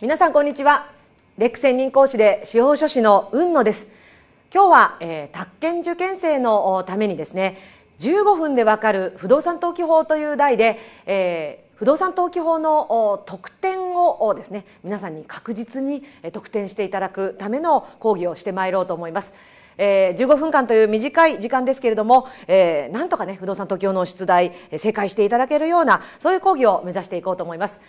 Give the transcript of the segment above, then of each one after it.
皆さんこんにちはレク専任講師で司法書士の雲野です今日は、えー、宅建受験生のためにですね15分でわかる不動産登記法という題で、えー、不動産登記法の特典をですね皆さんに確実に特典していただくための講義をしてまいろうと思います。えー、15分間という短い時間ですけれども、えー、なんとかね不動産登記法の出題正解していただけるようなそういう講義を目指していこうと思います。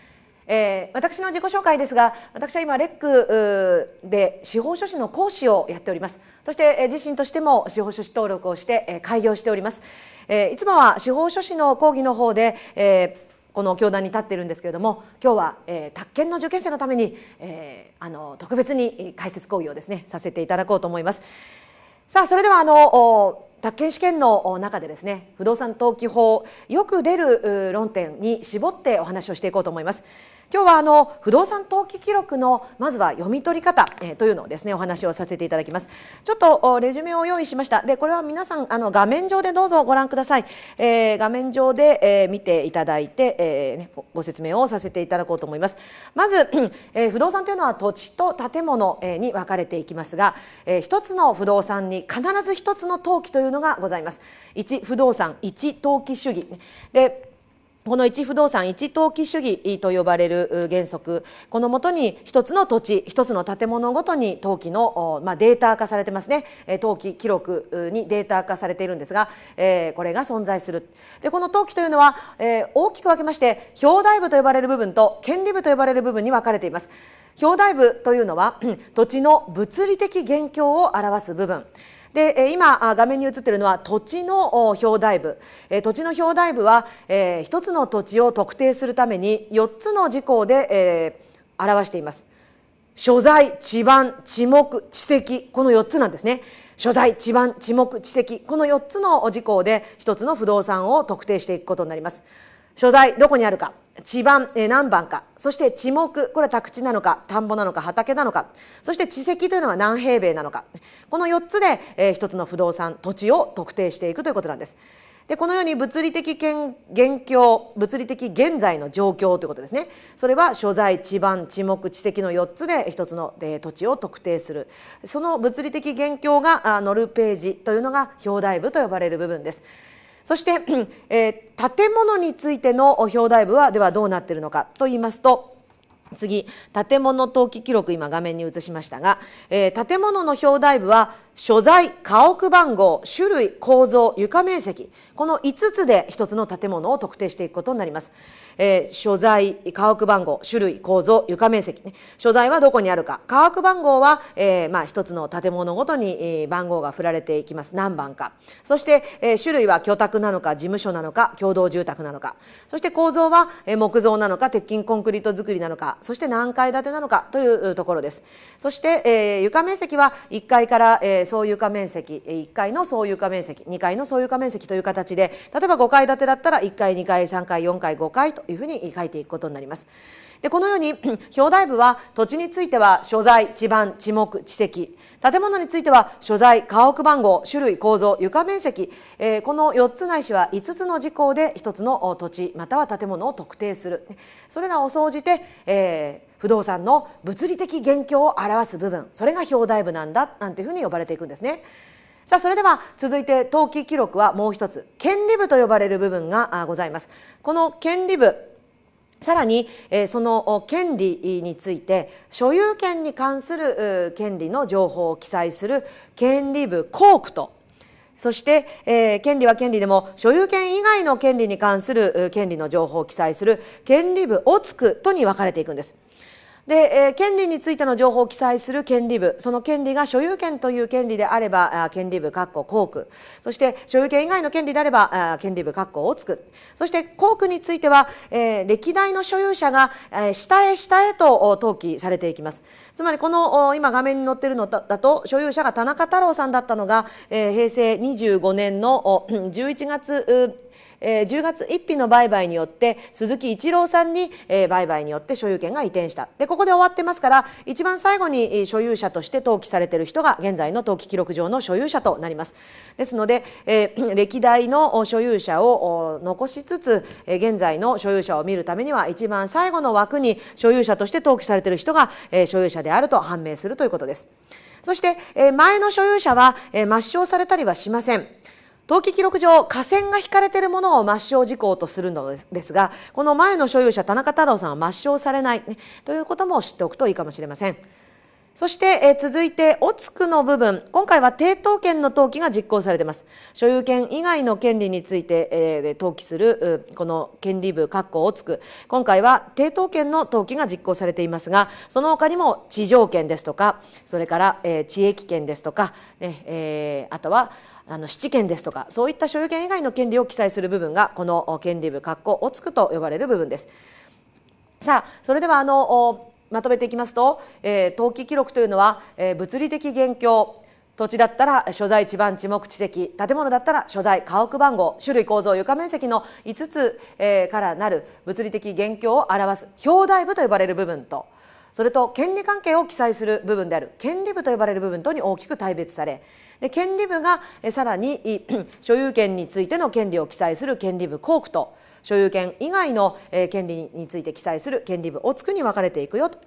えー、私の自己紹介ですが私は今レックで司法書士の講師をやっておりますそして、えー、自身としても司法書士登録をして、えー、開業しております、えー、いつもは司法書士の講義の方で、えー、この教壇に立ってるんですけれども今日は、えー、宅建の受験生のために、えー、あの特別に解説講義をですねさせていただこうと思いますさあそれではあの宅建試験の中でですね不動産登記法よく出る論点に絞ってお話をしていこうと思います今日はあの不動産登記記録のまずは読み取り方、えというのをですねお話をさせていただきますちょっとレジュメを用意しましたでこれは皆さんあの画面上でどうぞご覧ください、えー、画面上で、えー、見ていただいて、えね、ご説明をさせていただこうと思いますまず、え不動産というのは土地と建物に分かれていきますが、えー、一つの不動産に必ず一つの登記といういうのがございます。1不動産1投機主義でこの一不動産一投機主義と呼ばれる原則このもとに一つの土地一つの建物ごとに登記の、まあ、データ化されてますね登記記録にデータ化されているんですが、えー、これが存在するでこの登記というのは、えー、大きく分けまして表題部と呼ばれる部分と権利部と呼ばれる部分に分かれています。表題部というのは土地の物理的現況を表す部分で今画面に映っているのは土地の表題部土地の表題部は一つの土地を特定するために4つの事項で表しています所在地盤地目地籍この4つなんですね所在地盤地目地籍この4つの事項で1つの不動産を特定していくことになります所在どこにあるか地盤え何番かそして地目これは宅地なのか田んぼなのか畑なのかそして地籍というのは何平米なのかこの4つで、えー、つの不動産土地を特定していくということなんです。でこのように物理的現況物理的現在の状況ということですねそれは所在地盤地目地籍の4つで一つの土地を特定するその物理的現況が載るページというのが表題部と呼ばれる部分です。そして、えー、建物についての表題部はではどうなっているのかと言いますと次建物登記記録今画面に映しましたが、えー、建物の表題部は所在、家屋番号、種類、構造、床面積、この5つで1つの建物を特定していくことになります。えー、所在、家屋番号、種類、構造、床面積、ね、所在はどこにあるか。家屋番号は、えー、まあ、1つの建物ごとに、番号が振られていきます。何番か。そして、え種類は居宅なのか、事務所なのか、共同住宅なのか。そして構造は、え木造なのか、鉄筋コンクリート造りなのか、そして何階建てなのかというところです。そして、え床面積は1階から、えー総床面積1階の総床面積2階の総床面積という形で例えば5階建てだったら1階2階3階4階5階というふうに書いていくことになります。でこのように 表題部は土地については所在地盤地目地籍建物については所在家屋番号種類構造床面積、えー、この4つないしは5つの事項で1つの土地または建物を特定するそれらを総じて、えー、不動産の物理的現況を表す部分それが表題部なんだなんていうふうに呼ばれていくんですね。さあそれでは続いて登記記録はもう一つ権利部と呼ばれる部分がございます。この権利部さらに、その権利について所有権に関する権利の情報を記載する権利部公区とそして、権利は権利でも所有権以外の権利に関する権利の情報を記載する権利部をつくとに分かれていくんです。で、えー、権利についての情報を記載する権利部その権利が所有権という権利であれば権利部括弧公区そして所有権以外の権利であれば権利部括弧をつくそして公区については、えー、歴代の所有者が、えー、下へ下へと登記されていきますつまりこの今画面に載っているのだと所有者が田中太郎さんだったのが、えー、平成25年の11月えー、10月1日の売買によって鈴木一郎さんに、えー、売買によって所有権が移転したでここで終わってますから一番最後に所有者として登記されている人が現在の登記記録上の所有者となりますですので、えー、歴代の所有者を残しつつ現在の所有者を見るためには一番最後の枠に所有者として登記されている人が、えー、所有者であると判明するということです。そして、前の所有者は抹消されたりはしません。登記記録上河川が引かれているものを抹消事項とするのですがこの前の所有者田中太郎さんは抹消されない、ね、ということも知っておくといいかもしれません。そして、え続いて、おつくの部分。今回は抵当権の登記が実行されています。所有権以外の権利について、え登記する、この権利部、括弧おつく。今回は抵当権の登記が実行されていますが、その他にも地上権ですとか、それから、え地域権ですとか、ねえあとは、あの質権ですとかそういった所有権以外の権利を記載する部分がこの権利部括弧をつくと呼ばれる部分です。さあそれではあのまとめていきますと、えー、登記記録というのは、えー、物理的現況土地だったら所在地盤地目地籍建物だったら所在家屋番号種類構造床面積の5つ、えー、からなる物理的現況を表す表題部と呼ばれる部分と。それと権利関係を記載する部分である権利部と呼ばれる部分とに大きく大別されで権利部がさらに 所有権についての権利を記載する権利部公区と所有権以外の権利について記載する権利部オツクに分かれていくよと。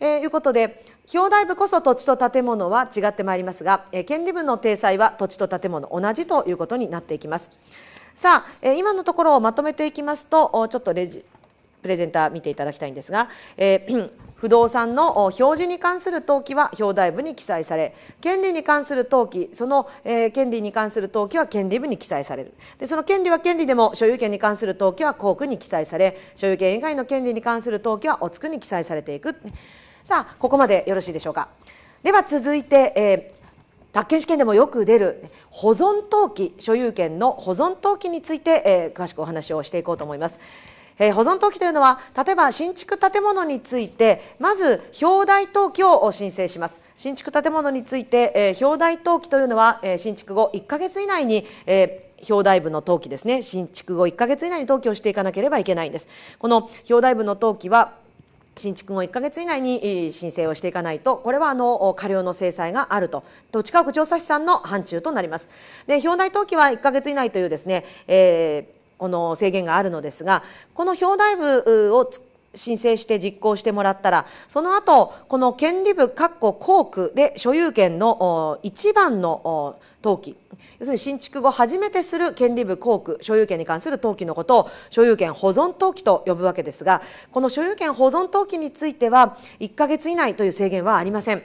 えー、いうことで表題部こそ土地と建物は違ってまいりますが、えー、権利部の定裁は土地と建物同じということになっていきますさあ、えー、今のところをまとめていきますとちょっとレジプレゼンター見ていただきたいんですが、えー不動産の表示に関する登記は表題部に記載され権利に関する登記その、えー、権利に関する登記は権利部に記載されるでその権利は権利でも所有権に関する登記は校区に記載され所有権以外の権利に関する登記はおつくに記載されていくさあここまでよろしいでしょうかでは続いて、えー、宅建試験でもよく出る保存登記所有権の保存登記について、えー、詳しくお話をしていこうと思います。えー、保存登記というのは例えば新築建物についてまず表題登記を申請します新築建物について、えー、表題登記というのは、えー、新築後1ヶ月以内に、えー、表題部の登記ですね新築後1ヶ月以内に登記をしていかなければいけないんですこの表題部の登記は新築後1ヶ月以内に申請をしていかないとこれはあの過料の制裁があると土地価格調査士さんの範疇となりますで表題登記は1ヶ月以内というですね、えーこの制限があるのですがこの表題部を申請して実行してもらったらその後この権利部括弧校区で所有権の1番の登記要するに新築後初めてする権利部校区所有権に関する登記のことを所有権保存登記と呼ぶわけですがこの所有権保存登記については1ヶ月以内という制限はありません。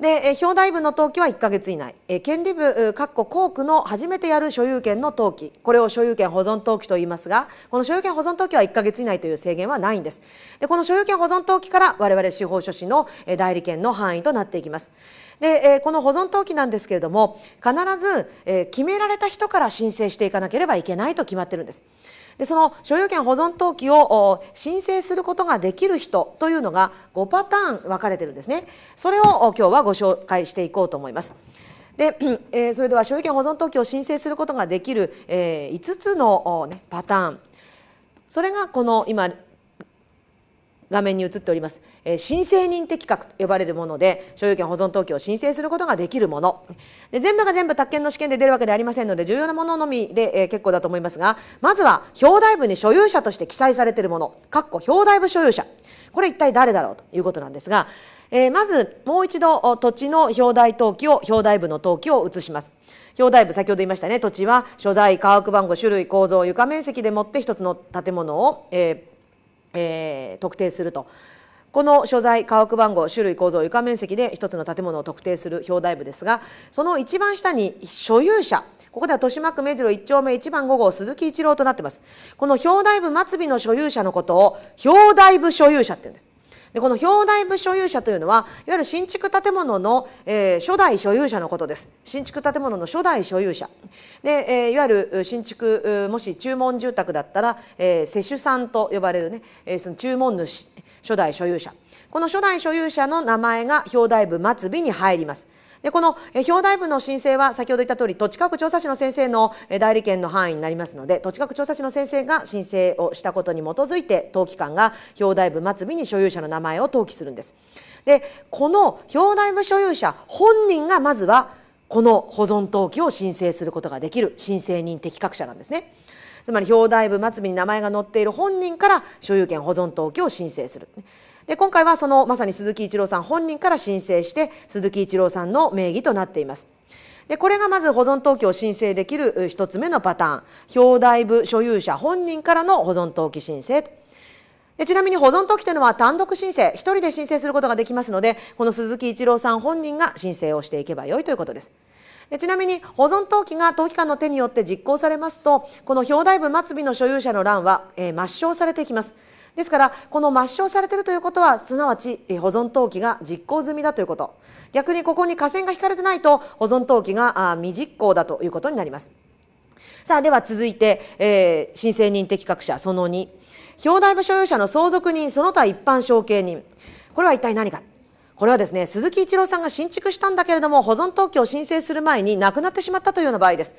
で、表題部の登記は1ヶ月以内、権利部、括弧校区の初めてやる所有権の登記、これを所有権保存登記と言いますが、この所有権保存登記は1ヶ月以内という制限はないんです。で、この所有権保存登記から我々司法書士の代理権の範囲となっていきます。で、この保存登記なんですけれども、必ず決められた人から申請していかなければいけないと決まってるんです。でその所有権保存登記を申請することができる人というのが5パターン分かれてるんですねそれを今日はご紹介していこうと思いますで、えー、それでは所有権保存登記を申請することができる、えー、5つの、ね、パターンそれがこの今画面に映っております、えー、申請人的格と呼ばれるもので所有権保存登記を申請することができるもので全部が全部宅建の試験で出るわけではありませんので重要なもののみで、えー、結構だと思いますがまずは表題部に所有者として記載されているもの括弧表題部所有者これ一体誰だろうということなんですが、えー、まずもう一度土地の表題登記を表題部の登記を移します。表題部先ほど言いましたね土地は所在家屋番号種類構造床面積でもって一つの建物を、えーえー、特定すると。この所在家屋番号種類構造床面積で一つの建物を特定する表題部ですがその一番下に所有者ここでは豊島区目白1丁目1番5号鈴木一郎となってますこの表題部末尾の所有者のことを表題部所有者って言うんですでこの表内部所有者というのはいわゆる新築建物の、えー、初代所有者のことです新築建物の初代所有者で、えー、いわゆる新築もし注文住宅だったら、えー、世主さんと呼ばれるね、えー、その注文主初代所有者この初代所有者の名前が表題部末尾に入りますでこの表題部の申請は先ほど言った通り土地価格調査士の先生の代理権の範囲になりますので土地価格調査士の先生が申請をしたことに基づいて登記官が表題部末尾に所有者の名前を登記するんです。でこの表題部所有者本人がまずはこの保存登記を申請することができる申請人適格者なんですね。つまり表題部末尾に名前が載っている本人から所有権保存登記を申請する。で今回はそのまさに鈴木一郎さん本人から申請して鈴木一郎さんの名義となっています。でこれがまず保存登記を申請できる1つ目のパターン表題部所有者本人からの保存登記申請でちなみに保存登記というのは単独申請1人で申請することができますのでこの鈴木一郎さん本人が申請をしていけばよいということです。でちなみに保存登記が登記官の手によって実行されますとこの表題部末尾の所有者の欄は、えー、抹消されていきます。ですからこの抹消されているということはすなわち保存登記が実行済みだということ逆にここに下線が引かれてないと保存登記が未実行だということになりますさあでは続いて、えー、申請人的格者その2表題部所有者の相続人その他一般承継人これは一体何かこれはですね、鈴木一郎さんが新築したんだけれども、保存登記を申請する前に亡くなってしまったというような場合です。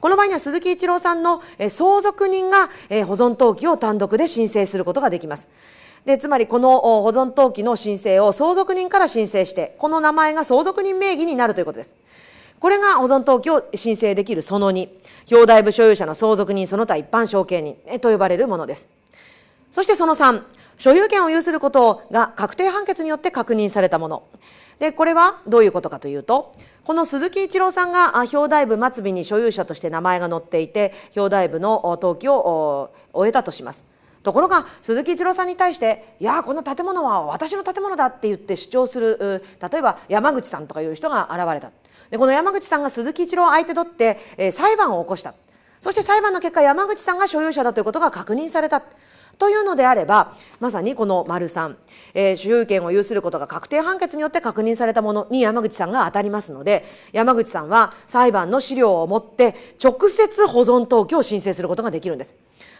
この場合には鈴木一郎さんの相続人が保存登記を単独で申請することができます。で、つまりこの保存登記の申請を相続人から申請して、この名前が相続人名義になるということです。これが保存登記を申請できるその2、表題部所有者の相続人その他一般承継人と呼ばれるものです。そしてその3、所有権を有することが確定判決によって確認されたものでこれはどういうことかというとこの鈴木一郎さんが表題部末尾に所有者として名前が載っていて表題部の登記を終えたとします。ところが鈴木一郎さんに対して「いやこの建物は私の建物だ」って言って主張する例えば山口さんとかいう人が現れたでこの山口さんが鈴木一郎を相手取って、えー、裁判を起こしたそして裁判の結果山口さんが所有者だということが確認されたというのであればまさにこの丸3、えー、所有権を有することが確定判決によって確認されたものに山口さんが当たりますので山口さんは裁判の資料を持って直接保存登記を申請することができるんです。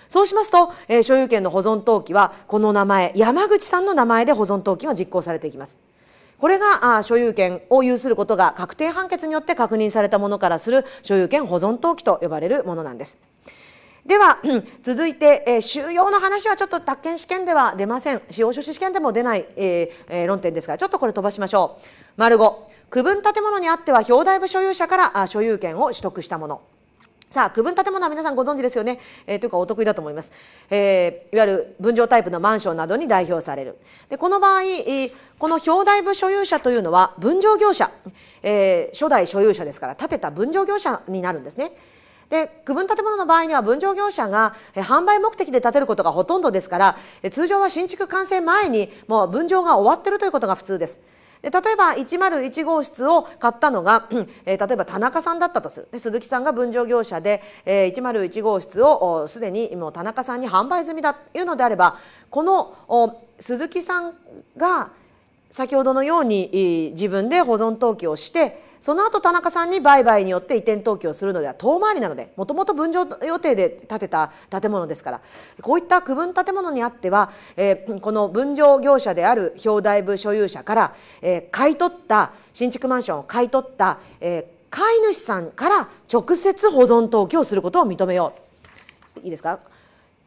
そうしますと、えー、所有権の保存登記はこの名前山口さんの名前で保存登記が実行されていきます。これが所有権を有することが確定判決によって確認されたものからする所有権保存登記と呼ばれるものなんです。では 続いて、えー、収容の話はちょっと宅建試験では出ません司法書士試験でも出ない、えー、論点ですからちょっとこれ飛ばしましょう丸五区分建物にあっては表題部所有者から所有権を取得したものさあ、区分建物は皆さんご存知ですよね。えー、というかお得意だと思います。えー、いわゆる分譲タイプのマンションなどに代表される。で、この場合、この表題部所有者というのは分譲業者、えー、初代所有者ですから、建てた分譲業者になるんですね。で区分建物の場合には分譲業者が販売目的で建てることがほとんどですから通常は新築完成前にもう分譲が終わってるということが普通です。例えば101号室を買ったのが、え例えば田中さんだったとする鈴木さんが分譲業者で、101号室をすでにもう田中さんに販売済みだというのであればこの鈴木さんが先ほどのように自分で保存登記をしてその後田中さんに売買によって移転登記をするのでは遠回りなのでもともと分譲予定で建てた建物ですからこういった区分建物にあっては、えー、この分譲業者である表題部所有者から、えー、買い取った新築マンションを買い取った、えー、飼い主さんから直接保存登記をすることを認めよう。いいですか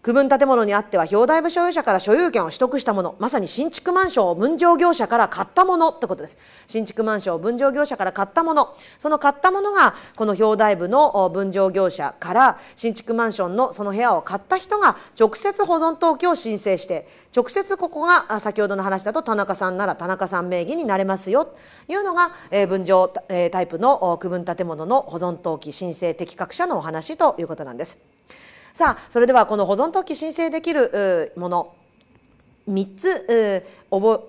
区分建物にあっては表題部所有者から所有権を取得したものまさに新築マンションを分譲業者から買ったものってことです新築マンションを分譲業者から買ったものその買ったものがこの表題部の分譲業者から新築マンションのその部屋を買った人が直接保存登記を申請して直接ここが先ほどの話だと田中さんなら田中さん名義になれますよというのが分譲タイプの区分建物の保存登記申請適格者のお話ということなんです。さあそれではこの保存登記申請できるもの3つ覚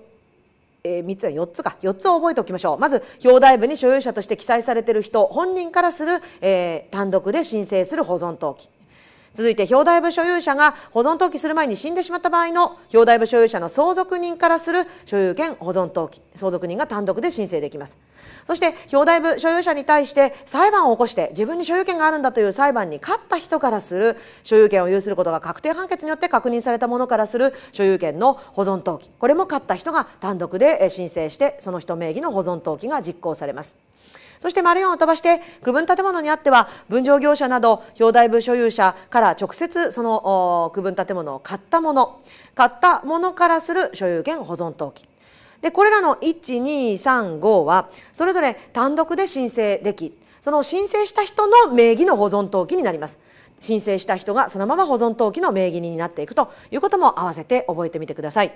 ええー、3つは4つか4つを覚えておきましょうまず表題部に所有者として記載されている人本人からする、えー、単独で申請する保存登記続いて表題部所有者が保存登記する前に死んでしまった場合の表題部所有者の相続人からする所有権保存登記相続人が単独で申請できますそして表題部所有者に対して裁判を起こして自分に所有権があるんだという裁判に勝った人からする所有権を有することが確定判決によって確認されたものからする所有権の保存登記これも勝った人が単独で申請してその人名義の保存登記が実行されますそして丸4を飛ばして区分建物にあっては分譲業者など表題部所有者から直接その区分建物を買ったもの買ったものからする所有権保存登記でこれらの1235はそれぞれ単独で申請できその申請した人の名義の保存登記になります申請した人がそのまま保存登記の名義人になっていくということも併せて覚えてみてください。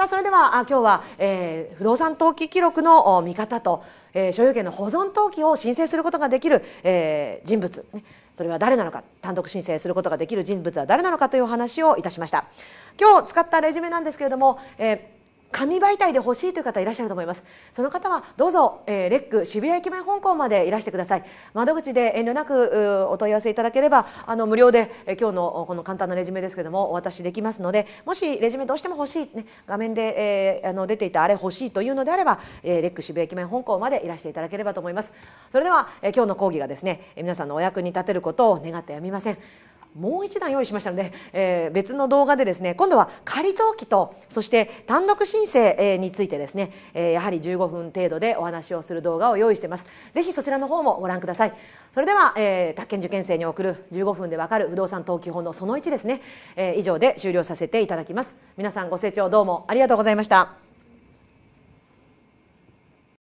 さあそれでは今日は、えー、不動産登記記録の見方と、えー、所有権の保存登記を申請することができる、えー、人物、ね、それは誰なのか単独申請することができる人物は誰なのかというお話をいたしました今日使ったレジュメなんですけれども、えー紙媒体で欲しいという方いらっしゃると思いますその方はどうぞ、えー、レック渋谷駅前本校までいらしてください窓口で遠慮なくお問い合わせいただければあの無料で、え今日のこの簡単なレジュメですけどもお渡しできますのでもしレジュメどうしても欲しい、ね、画面で、えー、あの出ていたあれ欲しいというのであれば、えレック渋谷駅前本校までいらしていただければと思いますそれでは、え今日の講義がですね皆さんのお役に立てることを願ってやみませんもう一段用意しましたので、えー、別の動画でですね今度は仮登記とそして単独申請、えー、についてですね、えー、やはり15分程度でお話をする動画を用意していますぜひそちらの方もご覧くださいそれでは、えー、宅建受験生に送る15分でわかる不動産登記法のその1ですね、えー、以上で終了させていただきます皆さんご清聴どうもありがとうございました